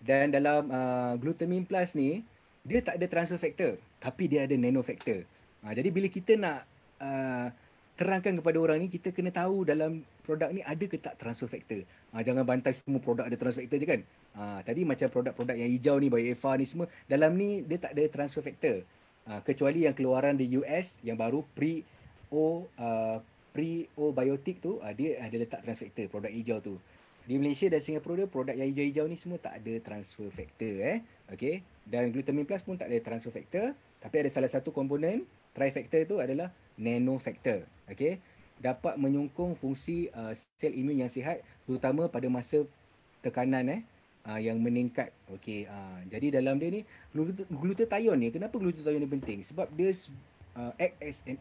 Dan dalam uh, glutamine plus ni, dia tak ada transfer factor. Tapi dia ada nano factor. Uh, jadi bila kita nak uh, terangkan kepada orang ni, kita kena tahu dalam produk ni ada ke tak transfer factor. Uh, jangan bantai semua produk ada transfer factor je kan. Uh, tadi macam produk-produk yang hijau ni, bio EFA ni semua. Dalam ni dia tak ada transfer factor. Uh, kecuali yang keluaran di US yang baru pre-O uh, pre-O Biotic tu uh, dia ada letak transfer factor produk hijau tu di Malaysia dan Singapura dia produk yang hijau-hijau ni semua tak ada transfer factor eh. Okey. Dan glutamine plus pun tak ada transfer factor, tapi ada salah satu komponen trifactor tu adalah nano factor, Okey. Dapat menyokong fungsi uh, sel imun yang sihat terutama pada masa tekanan eh uh, yang meningkat. Okey. Uh, jadi dalam dia ni glut- glutathione ni kenapa glutathione ni penting? Sebab dia uh, act as an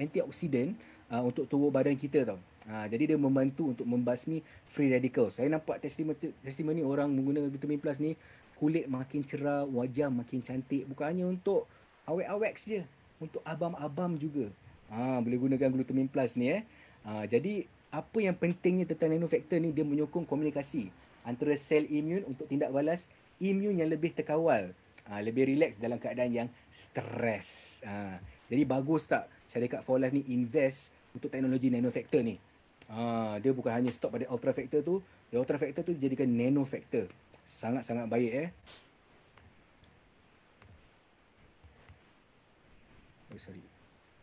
antioxidant uh, untuk tubuh badan kita tau. Ha, jadi dia membantu untuk membasmi free radicals. Saya nampak testimoni, testimoni orang menggunakan vitamin plus ni kulit makin cerah, wajah makin cantik. Bukan hanya untuk awek-awek saja, untuk abam-abam juga. Ha, boleh gunakan glutamine plus ni eh. Ha, jadi apa yang pentingnya tentang nanofactor ni dia menyokong komunikasi antara sel imun untuk tindak balas imun yang lebih terkawal, ha, lebih relax dalam keadaan yang stres. Ha, jadi bagus tak syarikat For Life ni invest untuk teknologi nanofactor ni. Ha, dia bukan hanya stop pada ultra factor tu, the ultra factor tu dijadikan nanofactor. Sangat-sangat baik eh. Oh, sorry.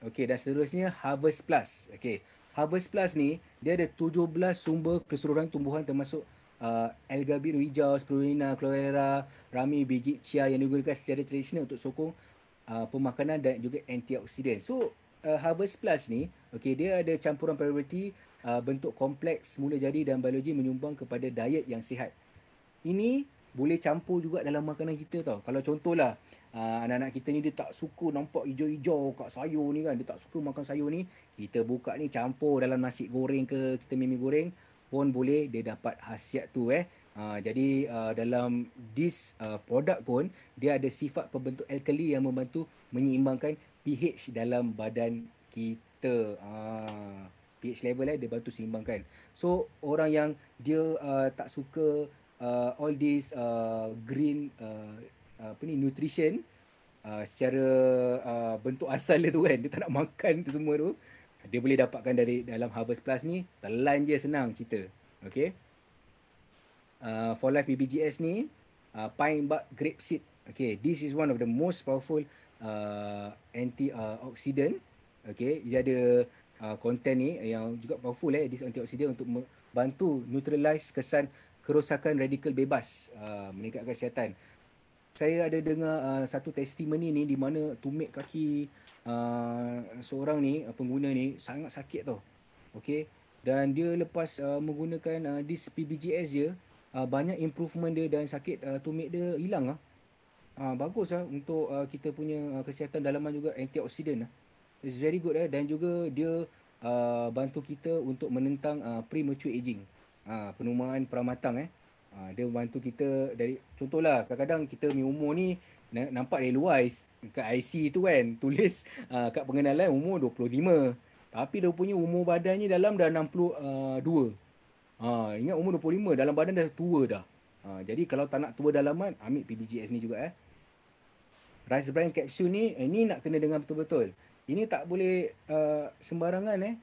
Okay, dan seterusnya Harvest Plus. Okay. Harvest Plus ni, dia ada 17 sumber keseluruhan tumbuhan termasuk uh, alga biru hijau, spirulina, chloera, rami, biji chia yang digunakan secara tradisional untuk sokong uh, pemakanan dan juga antioksidan. So, uh, Harvest Plus ni, okay, dia ada campuran probiotik uh, bentuk kompleks mula jadi dan biologi menyumbang kepada diet yang sihat. Ini boleh campur juga dalam makanan kita tau. Kalau contohlah uh, anak-anak kita ni dia tak suka nampak hijau-hijau kat sayur ni kan, dia tak suka makan sayur ni, kita buka ni campur dalam nasi goreng ke, kita mi goreng pun boleh dia dapat khasiat tu eh. Uh, jadi uh, dalam this uh, product pun dia ada sifat pembentuk alkali yang membantu menyeimbangkan pH dalam badan kita. Uh, ha, pH level eh, dia bantu seimbangkan. So orang yang dia uh, tak suka uh, all this uh, green uh, apa ni nutrition uh, secara uh, bentuk asal dia tu kan dia tak nak makan tu semua tu dia boleh dapatkan dari dalam Harvest Plus ni telan je senang cerita. Okay uh, for life BBGS ni uh, pine bark grape seed okay this is one of the most powerful uh, antioxidant okay dia ada uh, content ni yang juga powerful eh this antioxidant untuk membantu neutralize kesan kerosakan radikal bebas uh, meningkatkan kesihatan saya ada dengar uh, satu testimoni ni di mana tumit kaki uh, seorang ni uh, pengguna ni sangat sakit tau okay dan dia lepas uh, menggunakan uh, this PBGS je uh, banyak improvement dia dan sakit uh, tumit dia hilang lah. Uh, bagus lah untuk uh, kita punya uh, kesihatan dalaman juga antioksiden lah. It's very good eh. Dan juga dia uh, bantu kita untuk menentang uh, premature aging. Uh, penumbuhan pramatang eh. Uh, dia bantu kita dari contohlah kadang-kadang kita ni umur ni nampak dari luar kat IC tu kan tulis uh, kat pengenalan umur 25 tapi dia punya umur badannya dalam dah 62 uh, Ha, ingat umur 25 dalam badan dah tua dah. Ha, jadi kalau tak nak tua dalaman, ambil PBGS ni juga eh. Rice bran capsule ni, eh, ni nak kena dengan betul-betul. Ini tak boleh uh, sembarangan eh.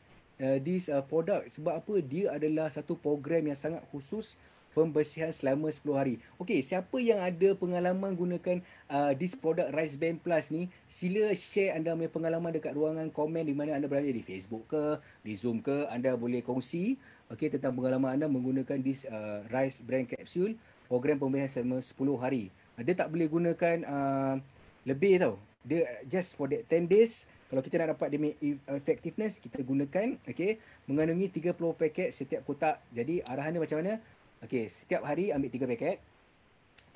Uh, this uh, product sebab apa? Dia adalah satu program yang sangat khusus pembersihan selama 10 hari. Okey, siapa yang ada pengalaman gunakan uh, this product Rice Band Plus ni, sila share anda punya pengalaman dekat ruangan komen di mana anda berada di Facebook ke, di Zoom ke, anda boleh kongsi okey tentang pengalaman anda menggunakan this uh, Rice Brand Capsule program pembersihan selama 10 hari. Ada tak boleh gunakan uh, lebih tau. Dia just for that 10 days kalau kita nak dapat demi effectiveness kita gunakan okey mengandungi 30 paket setiap kotak. Jadi arahannya macam mana? Okey, setiap hari ambil 3 paket.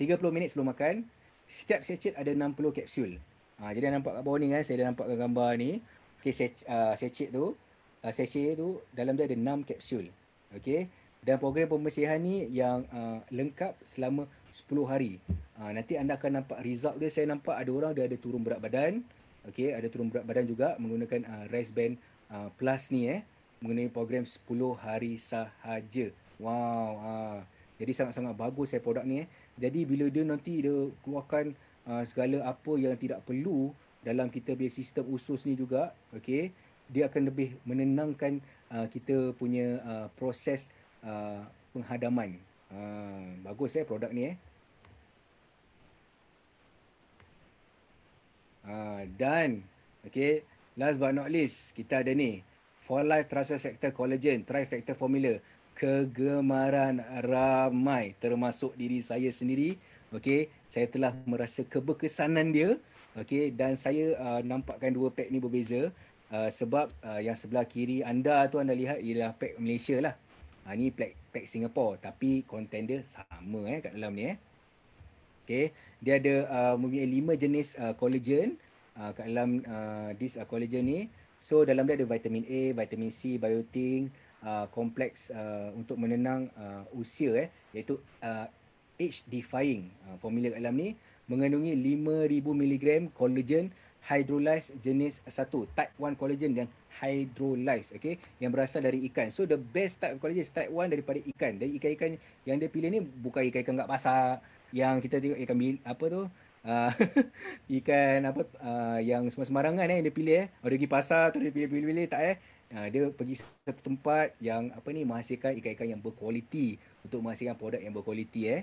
30 minit sebelum makan, setiap sachet ada 60 kapsul. Ha, jadi nampak kat bawah ni kan, saya dah nampak gambar ni. Okey, sach, uh, sachet tu, uh, sachet tu dalam dia ada 6 kapsul. Okey. Dan program pembersihan ni yang uh, lengkap selama 10 hari. Uh, nanti anda akan nampak result dia. Saya nampak ada orang dia ada turun berat badan. Okey, ada turun berat badan juga menggunakan uh, Rise Band uh, Plus ni eh. Mengenai program 10 hari sahaja. Wow. Uh, jadi sangat-sangat bagus eh, produk ni. Eh. Jadi bila dia nanti dia keluarkan uh, segala apa yang tidak perlu dalam kita biar sistem usus ni juga, okay, dia akan lebih menenangkan uh, kita punya uh, proses uh, penghadaman. Uh, bagus eh produk ni eh. Uh, dan okay, last but not least kita ada ni For Life Trusted Factor Collagen Trifactor Formula kegemaran ramai termasuk diri saya sendiri okey saya telah merasa keberkesanan dia okey dan saya uh, nampakkan dua pack ni berbeza uh, sebab uh, yang sebelah kiri anda tu anda lihat ialah pack Malaysia lah ha uh, ni pack pack Singapore tapi konten dia sama eh kat dalam ni eh okey dia ada uh, mempunyai lima jenis uh, collagen uh, kat dalam uh, this uh, collagen ni so dalam dia ada vitamin A vitamin C biotin Uh, kompleks uh, untuk menenang uh, usia eh iaitu uh, age defying uh, formula kat dalam ni mengandungi 5000 mg collagen hydrolyzed jenis 1 type 1 collagen yang hydrolyzed okey yang berasal dari ikan so the best type of collagen type 1 daripada ikan dan ikan-ikan yang dia pilih ni bukan ikan-ikan kat pasar yang kita tengok ikan bil, apa tu uh, ikan apa uh, yang semua sembarangan eh yang dia pilih eh. Orang pergi pasar tu dia pilih-pilih tak eh uh, dia pergi satu tempat yang apa ni menghasilkan ikan-ikan yang berkualiti untuk menghasilkan produk yang berkualiti eh.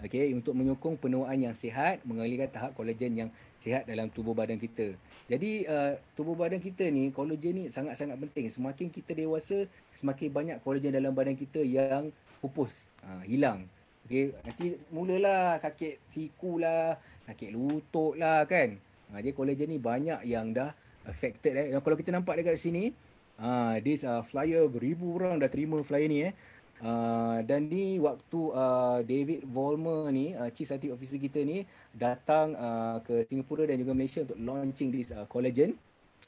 Okey, untuk menyokong penuaan yang sihat, mengalirkan tahap kolagen yang sihat dalam tubuh badan kita. Jadi, uh, tubuh badan kita ni, kolagen ni sangat-sangat penting. Semakin kita dewasa, semakin banyak kolagen dalam badan kita yang pupus, uh, hilang. Okey, nanti mulalah sakit siku lah, sakit lutut lah kan. Uh, jadi, kolagen ni banyak yang dah affected. Eh. Dan kalau kita nampak dekat sini, Ha, this uh, flyer beribu orang dah terima flyer ni eh. Uh, dan ni waktu uh, David Volmer ni, uh, Chief Scientific Officer kita ni datang uh, ke Singapura dan juga Malaysia untuk launching this uh, collagen.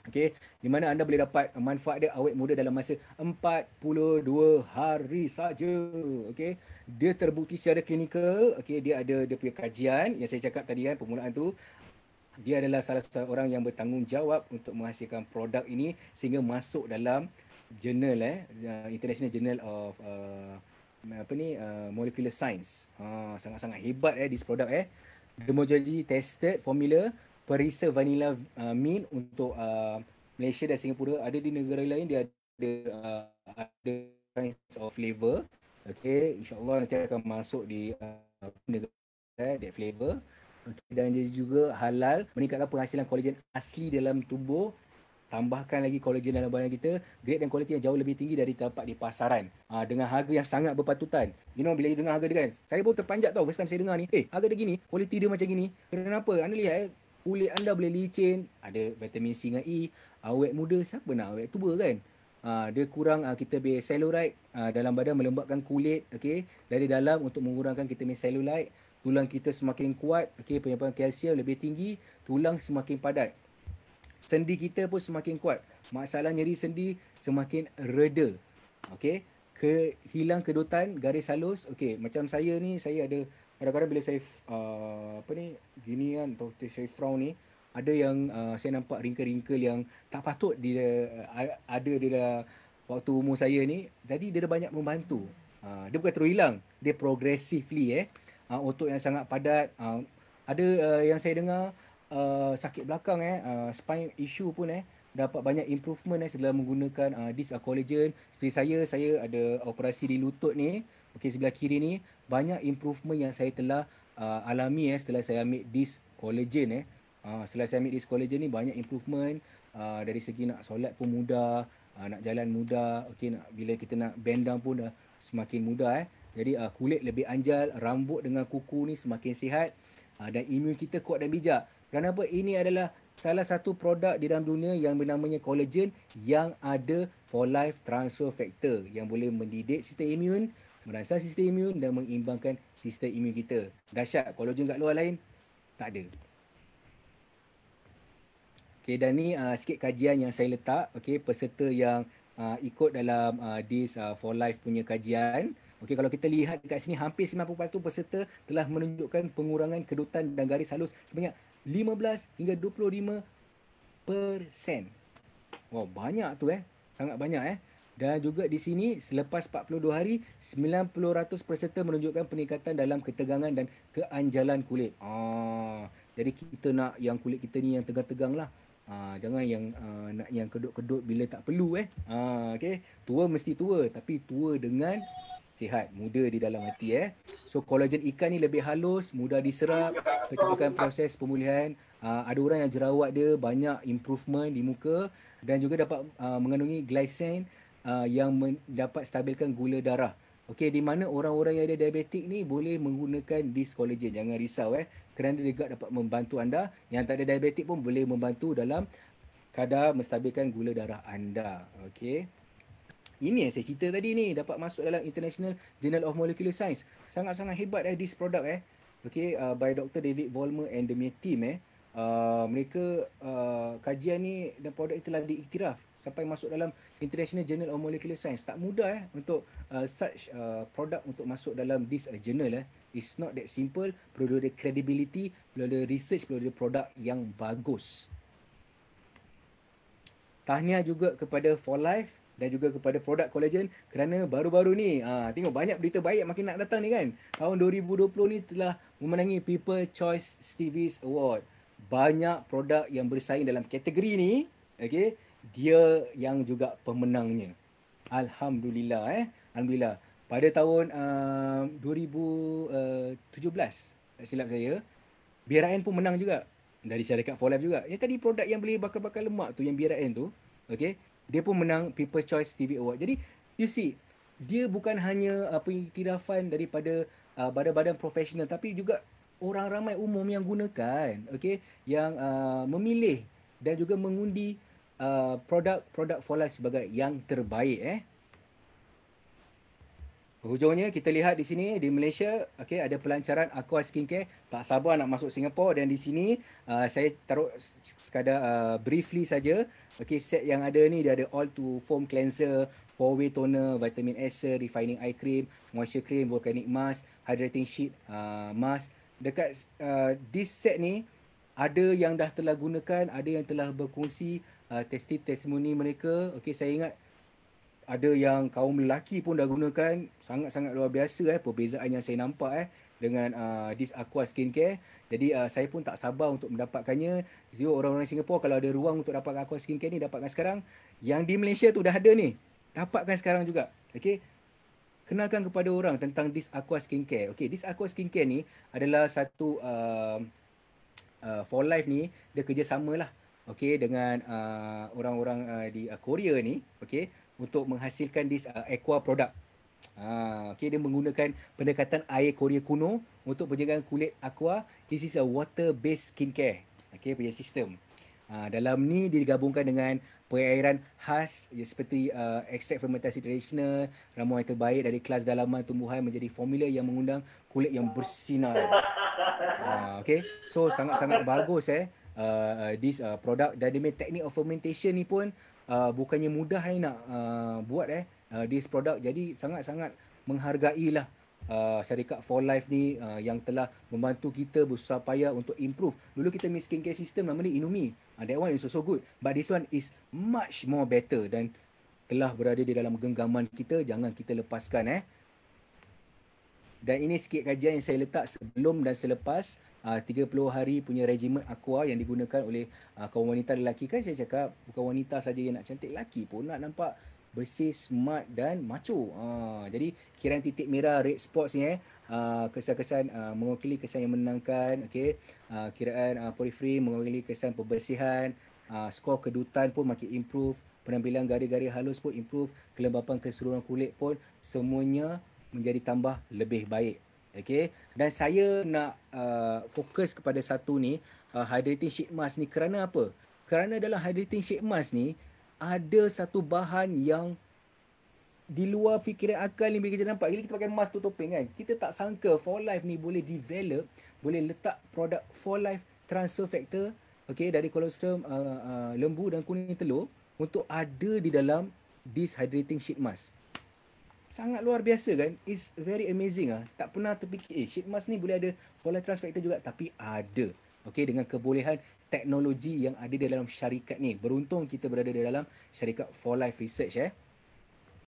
Okay, di mana anda boleh dapat manfaat dia awet muda dalam masa 42 hari sahaja. Okay, dia terbukti secara klinikal. Okay, dia ada dia punya kajian yang saya cakap tadi kan permulaan tu dia adalah salah seorang yang bertanggungjawab untuk menghasilkan produk ini sehingga masuk dalam jurnal eh uh, international journal of uh, apa ni uh, molecular science ha sangat-sangat hebat eh this product eh dermatology tested formula perisa vanilla uh, mint untuk uh, Malaysia dan Singapura ada di negara lain dia ada uh, ada kinds of flavor okey insyaallah nanti akan masuk di uh, negara eh, that flavor dan dia juga halal meningkatkan penghasilan kolagen asli dalam tubuh tambahkan lagi kolagen dalam badan kita grade dan kualiti yang jauh lebih tinggi dari tempat di pasaran ha, dengan harga yang sangat berpatutan you know bila you dengar harga dia kan saya pun terpanjat tau first time saya dengar ni eh harga dia gini kualiti dia macam gini kenapa anda lihat eh kulit anda boleh licin ada vitamin C dengan E awet muda siapa nak awet tua kan ha, dia kurang uh, kita punya cellulite uh, dalam badan melembabkan kulit okay? dari dalam untuk mengurangkan kita punya cellulite tulang kita semakin kuat, okey penyimpanan kalsium lebih tinggi, tulang semakin padat. Sendi kita pun semakin kuat. Masalah nyeri sendi semakin reda. Okey, ke hilang kedutan garis halus. Okey, macam saya ni saya ada kadang-kadang bila saya uh, apa ni gini kan atau saya frown ni ada yang uh, saya nampak ringkel-ringkel yang tak patut dia uh, ada dia dah waktu umur saya ni jadi dia dah banyak membantu uh, dia bukan terus hilang dia progressively eh uh, otot yang sangat padat uh, ada uh, yang saya dengar uh, sakit belakang eh uh, spine issue pun eh dapat banyak improvement eh setelah menggunakan uh, this collagen seperti saya saya ada operasi di lutut ni okey sebelah kiri ni banyak improvement yang saya telah uh, alami eh setelah saya ambil this collagen eh uh, setelah saya ambil this collagen ni banyak improvement uh, dari segi nak solat pun mudah uh, nak jalan mudah okey nak bila kita nak bend down pun dah semakin mudah eh jadi uh, kulit lebih anjal, rambut dengan kuku ni semakin sihat uh, dan imun kita kuat dan bijak. Kenapa? Ini adalah salah satu produk di dalam dunia yang bernamanya collagen yang ada for life transfer factor yang boleh mendidik sistem imun, merangsang sistem imun dan mengimbangkan sistem imun kita. Dahsyat collagen kat luar lain tak ada. Okay, dan ni uh, sikit kajian yang saya letak. Okay, peserta yang uh, ikut dalam uh, this uh, for life punya kajian. Okey kalau kita lihat dekat sini hampir 90% peserta telah menunjukkan pengurangan kedutan dan garis halus sebanyak 15 hingga 25%. Wow, banyak tu eh. Sangat banyak eh. Dan juga di sini selepas 42 hari 90% peserta menunjukkan peningkatan dalam ketegangan dan keanjalan kulit. Ah, jadi kita nak yang kulit kita ni yang tegang-tegang lah. Ah, jangan yang ah, nak yang kedut-kedut bila tak perlu eh. Ah, okay. Tua mesti tua tapi tua dengan sihat, muda di dalam hati eh. So kolagen ikan ni lebih halus, mudah diserap, kecepatan proses pemulihan. Uh, ada orang yang jerawat dia banyak improvement di muka dan juga dapat uh, mengandungi glycine uh, yang dapat stabilkan gula darah. Okey, di mana orang-orang yang ada diabetik ni boleh menggunakan this collagen. Jangan risau eh. Kerana dia juga dapat membantu anda. Yang tak ada diabetik pun boleh membantu dalam kadar menstabilkan gula darah anda. Okey. Ini yang saya cerita tadi ni dapat masuk dalam International Journal of Molecular Science. Sangat-sangat hebat eh this product eh. Okay, uh, by Dr. David Volmer and the team eh. Uh, mereka uh, kajian ni dan produk ni telah diiktiraf sampai masuk dalam International Journal of Molecular Science. Tak mudah eh untuk uh, such uh, product untuk masuk dalam this uh, journal eh. It's not that simple. Perlu ada credibility, perlu ada research, perlu ada produk yang bagus. Tahniah juga kepada For Life dan juga kepada produk collagen kerana baru-baru ni ha, tengok banyak berita baik makin nak datang ni kan tahun 2020 ni telah memenangi People Choice Stevie's Award banyak produk yang bersaing dalam kategori ni okay dia yang juga pemenangnya alhamdulillah eh alhamdulillah pada tahun ah, eh, uh, 2017 tak silap saya BRN pun menang juga dari syarikat For juga yang tadi produk yang boleh bakar-bakar lemak tu yang BRN tu okey dia pun menang People's Choice TV Award. Jadi you see dia bukan hanya uh, pengiktirafan daripada uh, badan-badan profesional tapi juga orang ramai umum yang gunakan okay? yang uh, memilih dan juga mengundi produk-produk uh, for sebagai yang terbaik eh Hujungnya kita lihat di sini di Malaysia okay? ada pelancaran Aqua Skincare tak sabar nak masuk Singapura dan di sini uh, saya taruh sekadar uh, briefly saja Okay, set yang ada ni dia ada all to foam cleanser, pore way toner, vitamin acer, refining eye cream, moisture cream, volcanic mask, hydrating sheet, uh, mask. Dekat uh, this set ni ada yang dah telah gunakan, ada yang telah berkongsi uh, testi testimoni mereka. Okay, saya ingat ada yang kaum lelaki pun dah gunakan sangat-sangat luar biasa eh perbezaan yang saya nampak eh dengan uh, ah, this aqua skincare jadi uh, saya pun tak sabar untuk mendapatkannya zero orang-orang Singapura kalau ada ruang untuk dapatkan aqua skincare ni dapatkan sekarang yang di Malaysia tu dah ada ni dapatkan sekarang juga okey kenalkan kepada orang tentang this aqua skincare okey this aqua skincare ni adalah satu uh, uh, for life ni dia kerjasamalah okey dengan uh, orang-orang uh, di uh, Korea ni okey untuk menghasilkan this uh, aqua product. Ha, okay, dia menggunakan pendekatan air Korea kuno untuk penjagaan kulit aqua. This is a water-based skincare. Okay, punya sistem. Ha, dalam ni digabungkan dengan pengairan khas ya, seperti uh, ekstrak fermentasi tradisional, ramuan terbaik dari kelas dalaman tumbuhan menjadi formula yang mengundang kulit yang bersinar. Ha, okay, so sangat-sangat bagus eh. Uh, uh, this uh, product dan dia teknik of fermentation ni pun Uh, bukannya mudah eh, nak uh, buat eh uh, this product jadi sangat-sangat menghargailah uh, syarikat for life ni uh, yang telah membantu kita berusaha payah untuk improve dulu kita miss skincare system nama ni Inumi uh, ah, that one is so so good but this one is much more better dan telah berada di dalam genggaman kita jangan kita lepaskan eh dan ini sikit kajian yang saya letak sebelum dan selepas ah, uh, 30 hari punya regimen aqua yang digunakan oleh uh, kaum wanita lelaki kan saya cakap bukan wanita saja yang nak cantik lelaki pun nak nampak bersih, smart dan macho. Uh, jadi kiraan titik merah red spots ni eh kesan-kesan uh, mewakili kesan yang menangkan okey uh, kiraan uh, periphery mewakili kesan pembersihan uh, skor kedutan pun makin improve penampilan gari-gari halus pun improve kelembapan keseluruhan kulit pun semuanya menjadi tambah lebih baik. Okay. Dan saya nak uh, fokus kepada satu ni, uh, hydrating sheet mask ni kerana apa? Kerana dalam hydrating sheet mask ni, ada satu bahan yang di luar fikiran akal ni bila kita nampak bila kita pakai mask tu topeng kan kita tak sangka for life ni boleh develop boleh letak produk for life transfer factor okay? dari kolostrum uh, uh, lembu dan kuning telur untuk ada di dalam this sheet mask sangat luar biasa kan is very amazing ah tak pernah terfikir eh sheet mask ni boleh ada volatile factor juga tapi ada okey dengan kebolehan teknologi yang ada dalam syarikat ni beruntung kita berada di dalam syarikat for life research eh